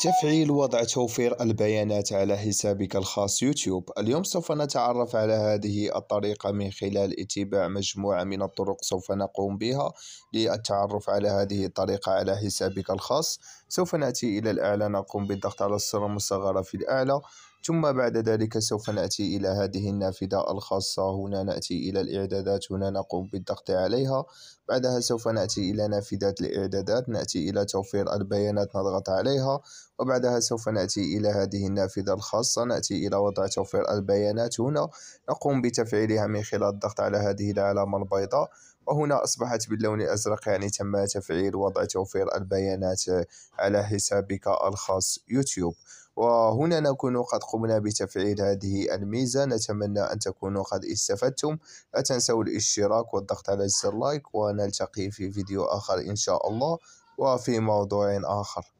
تفعيل وضع توفير البيانات على حسابك الخاص يوتيوب اليوم سوف نتعرف على هذه الطريقة من خلال اتباع مجموعة من الطرق سوف نقوم بها للتعرف على هذه الطريقة على حسابك الخاص سوف نأتي إلى الأعلى نقوم بالضغط على الصورة المصغرة في الأعلى ثم بعد ذلك سوف نأتي إلى هذه النافذة الخاصة هنا نأتي إلى الإعدادات هنا نقوم بالضغط عليها بعدها سوف نأتي إلى نافذة الإعدادات نأتي إلى توفير البيانات نضغط عليها وبعدها سوف نأتي إلى هذه النافذة الخاصة نأتي إلى وضع توفير البيانات هنا نقوم بتفعيلها من خلال الضغط على هذه العلامة البيضاء وهنا أصبحت باللون الأزرق يعني تم تفعيل وضع توفير البيانات على حسابك الخاص يوتيوب وهنا نكون قد قمنا بتفعيل هذه الميزة نتمنى أن تكونوا قد استفدتم لا تنسوا الاشتراك والضغط على زر لايك ونلتقي في فيديو آخر إن شاء الله وفي موضوع آخر